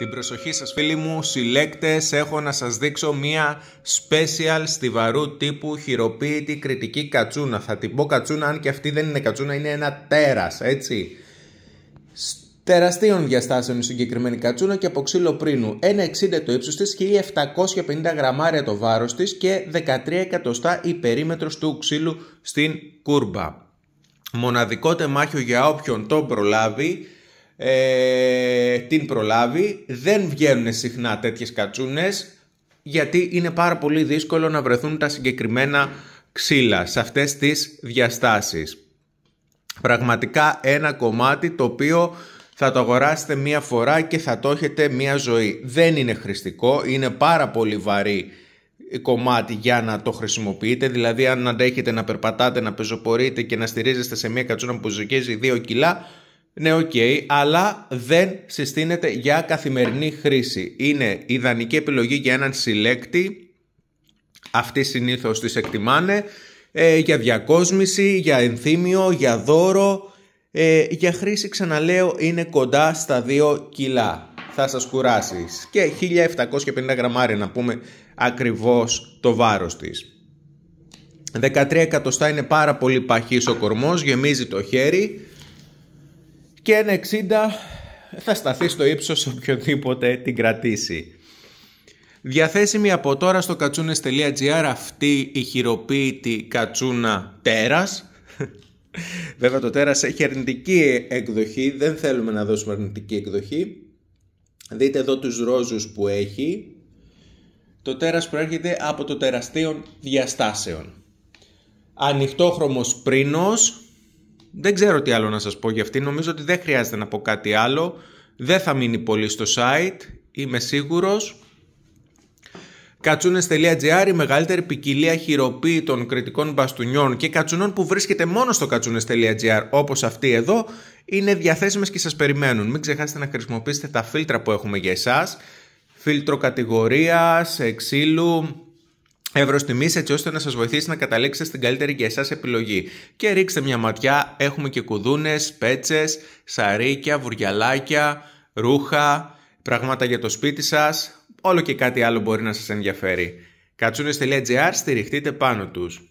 Την προσοχή σας φίλοι μου, συλλέκτες, έχω να σας δείξω μία special στιβαρού τύπου χειροποίητη κριτική κατσούνα. Θα την πω κατσούνα, αν και αυτή δεν είναι κατσούνα, είναι ένα τέρας, έτσι. Τεραστίων διαστάσεων η συγκεκριμένη κατσούνα και από ξύλο πρίνου. 1,60 το ύψος της, 1.750 γραμμάρια το βάρος της και 13 εκατοστά η περίμετρος του ξύλου στην κούρμπα. Μοναδικό τεμάχιο για όποιον τον προλάβει ε, την προλάβει. Δεν βγαίνουν συχνά τέτοιες κατσούνες γιατί είναι πάρα πολύ δύσκολο να βρεθούν τα συγκεκριμένα ξύλα σε αυτές τις διαστάσεις. Πραγματικά ένα κομμάτι το οποίο θα το αγοράσετε μία φορά και θα το έχετε μία ζωή. Δεν είναι χρηστικό, είναι πάρα πολύ βαρύ κομμάτι για να το χρησιμοποιείτε. Δηλαδή, αν αντέχετε να περπατάτε, να πεζοπορείτε και να στηρίζεστε σε μία κατσούνα που ζυγίζει 2 κιλά, ναι, οκ, αλλά δεν συστήνεται για καθημερινή χρήση. Είναι ιδανική επιλογή για έναν συλλέκτη. Αυτοί συνήθως τις εκτιμάνε ε, για διακόσμηση, για ενθύμιο, για δώρο. Ε, για χρήση, ξαναλέω, είναι κοντά στα 2 κιλά. Θα σας κουράσεις. Και 1750 γραμμάρια να πούμε ακριβώς το βάρος της. 13 εκατοστά είναι πάρα πολύ παχύς ο κορμός, γεμίζει το χέρι και 60 θα σταθεί στο ύψος οποιοδήποτε την κρατήσει. Διαθέσιμη από τώρα στο κατσούνες.gr αυτή η χειροποίητη κατσούνα τέρας. Βέβαια το τέρας έχει αρνητική εκδοχή, δεν θέλουμε να δώσουμε αρνητική εκδοχή. Δείτε εδώ τους ρόζους που έχει. Το τέρας προέρχεται από το τεραστίων διαστάσεων. Ανοιχτόχρωμος πρίνος, δεν ξέρω τι άλλο να σας πω για αυτή. Νομίζω ότι δεν χρειάζεται να πω κάτι άλλο. Δεν θα μείνει πολύ στο site. Είμαι σίγουρος. Κατσούνες.gr, η μεγαλύτερη ποικιλία χειροποίητων κριτικών μπαστούνιών και κατσουνών που βρίσκεται μόνο στο κατσούνες.gr όπως αυτή εδώ είναι διαθέσιμες και σας περιμένουν. Μην ξεχάσετε να χρησιμοποιήσετε τα φίλτρα που έχουμε για εσάς. Φίλτρο κατηγορίας, εξήλου, Ευρώ τιμή έτσι ώστε να σας βοηθήσει να καταλήξετε στην καλύτερη για εσάς επιλογή. Και ρίξτε μια ματιά, έχουμε και κουδούνες, πέτσες, σαρίκια, βουριαλάκια, ρούχα, πράγματα για το σπίτι σας, όλο και κάτι άλλο μπορεί να σας ενδιαφέρει. Κατσούνε.gr στηριχτείτε πάνω τους.